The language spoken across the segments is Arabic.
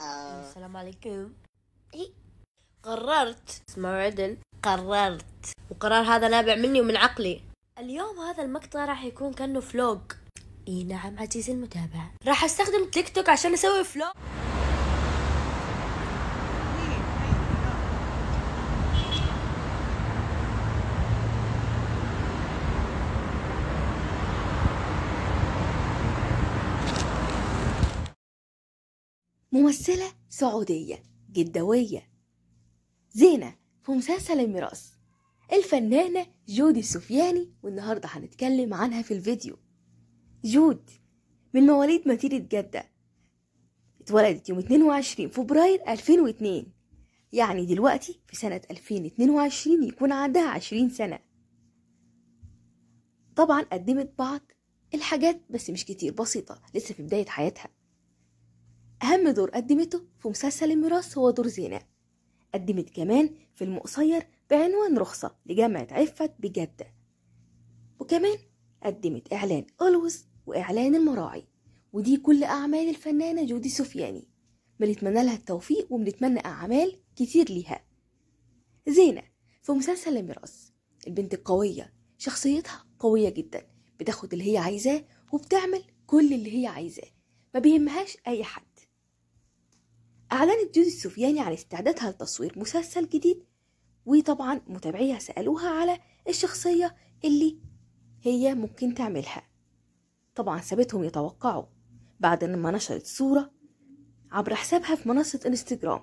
آه. السلام عليكم إيه. قررت اسمعوا عدل قررت وقرار هذا نابع مني ومن عقلي اليوم هذا المقطع راح يكون كأنه فلوق اي نعم عزيزي المتابع راح استخدم تيك توك عشان اسوي فلوق ممثلة سعودية جدوية زينة في مسلسل الميراث الفنانة جودي السفياني والنهاردة هنتكلم عنها في الفيديو جود من مواليد مدينة جدة اتولدت يوم 22 فبراير 2002 يعني دلوقتي في سنة 2022 يكون عندها 20 سنة طبعا قدمت بعض الحاجات بس مش كتير بسيطة لسه في بداية حياتها أهم دور قدمته في مسلسل الميراث هو دور زينة قدمت كمان فيلم قصير بعنوان رخصة لجامعة عفت بجدة وكمان قدمت إعلان ألوز وإعلان المراعي ودي كل أعمال الفنانة جودي سفياني بنتمنى لها التوفيق وبنتمنى أعمال كتير ليها زينة في مسلسل الميراث البنت القوية شخصيتها قوية جدا بتاخد اللي هي عايزاه وبتعمل كل اللي هي عايزاه ما بيهمهاش أي حد أعلنت جودي السفياني على استعدادها لتصوير مسلسل جديد وطبعا متابعيها سألوها على الشخصية اللي هي ممكن تعملها طبعا سابتهم يتوقعوا بعد ما نشرت صورة عبر حسابها في منصة انستجرام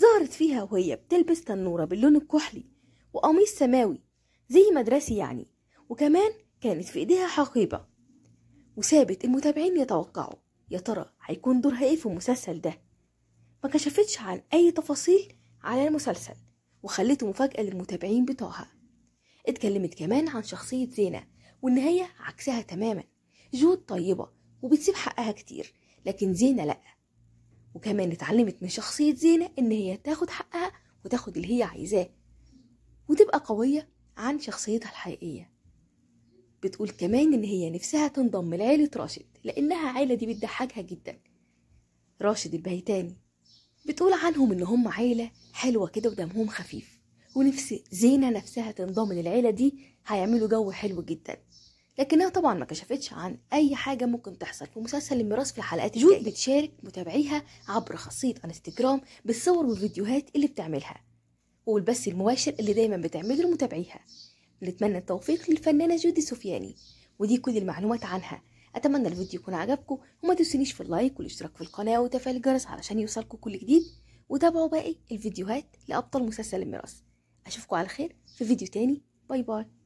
ظهرت فيها وهي بتلبس تنورة باللون الكحلي وقميص سماوي زي مدرسي يعني وكمان كانت في ايديها حقيبة وسابت المتابعين يتوقعوا يا ترى هيكون دورها ايه في المسلسل ده ما كشفتش عن أي تفاصيل على المسلسل وخلته مفاجأة للمتابعين بتوعها اتكلمت كمان عن شخصية زينة والنهاية عكسها تماما جود طيبة وبتسيب حقها كتير لكن زينة لأ وكمان اتعلمت من شخصية زينة إن هي تاخد حقها وتاخد اللي هي عايزاه وتبقى قوية عن شخصيتها الحقيقية بتقول كمان إن هي نفسها تنضم لعيلة راشد لأنها عيلة دي بتضحكها جدا راشد البهيتاني بتقول عنهم ان هم عيله حلوه كده ودمهم خفيف ونفس زينه نفسها تنضم للعيله دي هيعملوا جو حلو جدا لكنها طبعا ما كشفتش عن اي حاجه ممكن تحصل في مسلسل الميراث في الحلقات الجايه جود بتشارك متابعيها عبر خاصيه انستجرام بالصور والفيديوهات اللي بتعملها والبث المباشر اللي دايما بتعمله لمتابعيها نتمنى التوفيق للفنانه جودي سفياني ودي كل المعلومات عنها اتمنى الفيديو يكون عجبكم وما تنسونيش في اللايك والاشتراك في القناه وتفعيل الجرس علشان يوصلكم كل جديد وتابعوا باقي الفيديوهات لابطال مسلسل الميراث اشوفكم على خير في فيديو تاني باي باي